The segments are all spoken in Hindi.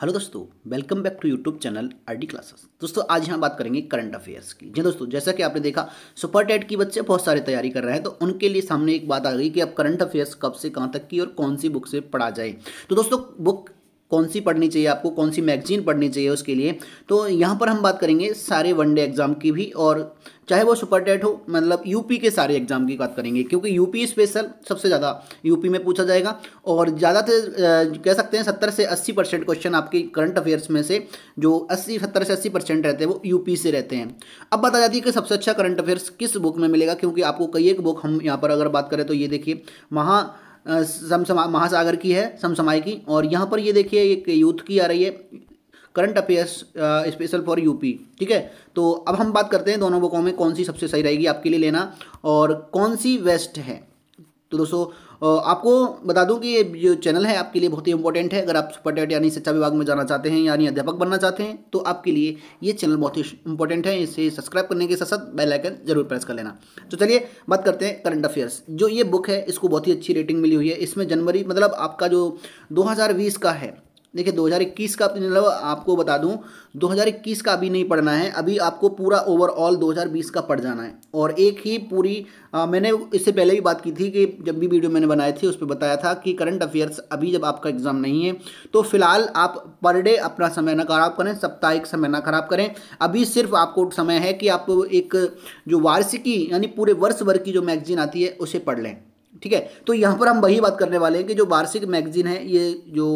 हेलो दोस्तों welcome back to YouTube channel RD classes दोस्तों आज यहाँ बात करेंगे करंट अफेयर्स की जी दोस्तों जैसा कि आपने देखा सुपर टेट की बच्चे बहुत सारे तैयारी कर रहे हैं तो उनके लिए सामने एक बात आ गई कि अब करंट अफेयर्स कब से कहाँ तक की और कौन सी बुक से पढ़ा जाए तो दोस्तों बुक कौन सी पढ़नी चाहिए आपको कौन सी मैगजीन पढ़नी चाहिए उसके लिए तो यहाँ पर हम बात करेंगे सारे वनडे एग्ज़ाम की भी और चाहे वो सुपर टेट हो मतलब यूपी के सारे एग्ज़ाम की बात करेंगे क्योंकि यूपी स्पेशल सबसे ज़्यादा यूपी में पूछा जाएगा और ज़्यादातर कह सकते हैं सत्तर से अस्सी परसेंट क्वेश्चन आपके करंट अफेयर्स में से जो अस्सी सत्तर से अस्सी परसेंट रहते हैं वो यूपी से रहते हैं अब बता जाती है कि सबसे अच्छा करंट अफेयर्स किस बुक में मिलेगा क्योंकि आपको कई एक बुक हम यहाँ पर अगर बात करें तो ये देखिए महा समसमा महासागर की है समसमाय की और यहाँ पर ये देखिए एक यूथ की आ रही है current affairs special for UP ठीक है तो अब हम बात करते हैं दोनों बुकों में कौन सी सबसे सही रहेगी आपके लिए लेना और कौन सी वेस्ट है तो दोस्तों आपको बता दूं कि ये जो चैनल है आपके लिए बहुत ही इंपॉर्टेंट है अगर आप टेट यानी शिक्षा विभाग में जाना चाहते हैं यानी अध्यापक बनना चाहते हैं तो आपके लिए ये चैनल बहुत ही इंपॉर्टेंट है इसे सब्सक्राइब करने के साथ साथ बेल आइकन जरूर प्रेस कर लेना तो चलिए बात करते हैं करंट अफेयर्स जो ये बुक है इसको बहुत ही अच्छी रेटिंग मिली हुई है इसमें जनवरी मतलब आपका जो दो का है देखिए 2021 का मतलब आपको बता दूं 2021 का अभी नहीं पढ़ना है अभी आपको पूरा ओवरऑल 2020 का पढ़ जाना है और एक ही पूरी आ, मैंने इससे पहले भी बात की थी कि जब भी वीडियो मैंने बनाए थे उस पर बताया था कि करंट अफेयर्स अभी जब आपका एग्ज़ाम नहीं है तो फिलहाल आप पर डे अपना समय ना खराब करें साप्ताहिक समय ना खराब करें अभी सिर्फ आपको समय है कि आप एक जो वार्षिकी यानी पूरे वर्ष भर की जो मैगजीन आती है उसे पढ़ लें ठीक है तो यहाँ पर हम वही बात करने वाले हैं कि जो वार्षिक मैगजीन है ये जो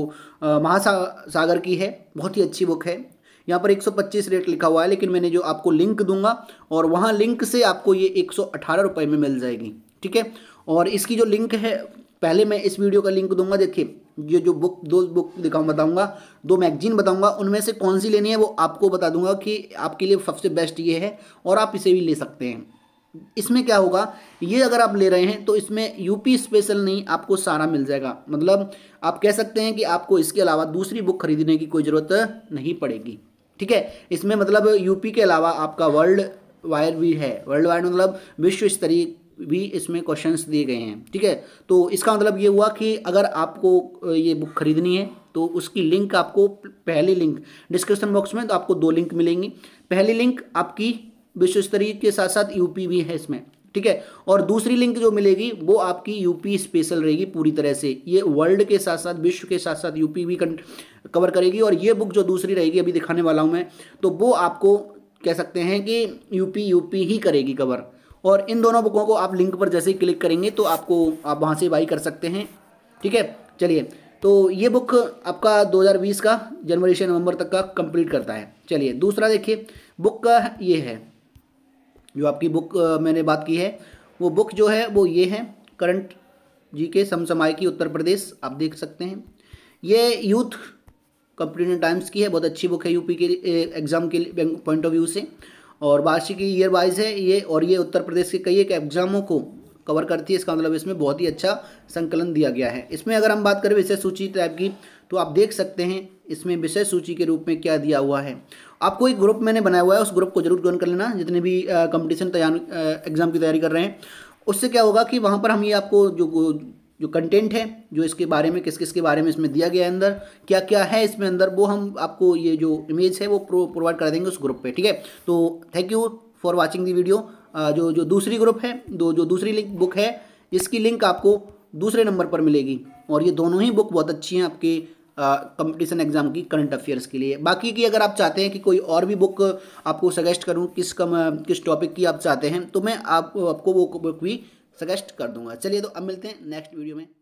महासागर की है बहुत ही अच्छी बुक है यहाँ पर 125 रेट लिखा हुआ है लेकिन मैंने जो आपको लिंक दूंगा और वहाँ लिंक से आपको ये एक रुपए में मिल जाएगी ठीक है और इसकी जो लिंक है पहले मैं इस वीडियो का लिंक दूंगा देखिए ये जो बुक दो बुक दिखाऊँ बताऊँगा दो मैगजीन बताऊँगा उनमें से कौन सी लेनी है वो आपको बता दूंगा कि आपके लिए सबसे बेस्ट ये है और आप इसे भी ले सकते हैं इसमें क्या होगा ये अगर आप ले रहे हैं तो इसमें यूपी स्पेशल नहीं आपको सारा मिल जाएगा मतलब आप कह सकते हैं कि आपको इसके अलावा दूसरी बुक खरीदने की कोई ज़रूरत नहीं पड़ेगी ठीक है इसमें मतलब यूपी के अलावा आपका वर्ल्ड वायर भी है वर्ल्ड वायर मतलब विश्व स्तरीय भी इसमें क्वेश्चंस दिए गए हैं ठीक है तो इसका मतलब ये हुआ कि अगर आपको ये बुक खरीदनी है तो उसकी लिंक आपको पहली लिंक डिस्क्रिप्शन बॉक्स में तो आपको दो लिंक मिलेंगी पहली लिंक आपकी विश्व स्तरीय के साथ साथ यूपी भी है इसमें ठीक है और दूसरी लिंक जो मिलेगी वो आपकी यूपी स्पेशल रहेगी पूरी तरह से ये वर्ल्ड के साथ साथ विश्व के साथ साथ यूपी भी कवर करेगी और ये बुक जो दूसरी रहेगी अभी दिखाने वाला हूँ मैं तो वो आपको कह सकते हैं कि यूपी यूपी ही करेगी कवर और इन दोनों बुकों को आप लिंक पर जैसे ही क्लिक करेंगे तो आपको आप वहाँ से बाई कर सकते हैं ठीक है चलिए तो ये बुक आपका 2020 का जनवरी से नवंबर तक का कंप्लीट करता है चलिए दूसरा देखिए बुक का ये है जो आपकी बुक मैंने बात की है वो बुक जो है वो ये है करंट जी के समसमाय की उत्तर प्रदेश आप देख सकते हैं ये यूथ कंप्यूटर टाइम्स की है बहुत अच्छी बुक है यूपी के एग्ज़ाम के पॉइंट ऑफ व्यू से और वार्षिक ईयर वाइज है ये और ये उत्तर प्रदेश के कई एक एग्ज़ामों को कवर करती है इसका मतलब इसमें बहुत ही अच्छा संकलन दिया गया है इसमें अगर हम बात करें विषय सूची टाइप की तो आप देख सकते हैं इसमें विषय सूची के रूप में क्या दिया हुआ है आपको एक ग्रुप मैंने बनाया हुआ है उस ग्रुप को जरूर ज्वाइन कर लेना जितने भी कंपटीशन तैयार एग्ज़ाम की तैयारी कर रहे हैं उससे क्या होगा कि वहाँ पर हम ये आपको जो जो कंटेंट है जो इसके बारे में किस किस के बारे में इसमें दिया गया है अंदर क्या क्या है इसमें अंदर वो हम आपको ये जो इमेज है वो प्रोवाइड कर देंगे उस ग्रुप पे ठीक है तो thank you for watching the video जो जो दूसरी ग्रुप है दो जो दूसरी लिंक बुक है इसकी लिंक आपको दूसरे नंबर पर मिलेगी और ये दोनों ही बुक बहुत अच्छी हैं आपके कंपटीशन एग्जाम की करंट अफेयर्स के लिए बाकी की अगर आप चाहते हैं कि कोई और भी बुक आपको सजेस्ट करूँ किस कम किस टॉपिक की आप चाहते हैं तो मैं आप, आपको वो बुक भी सजेस्ट कर दूंगा चलिए तो अब मिलते हैं नेक्स्ट वीडियो में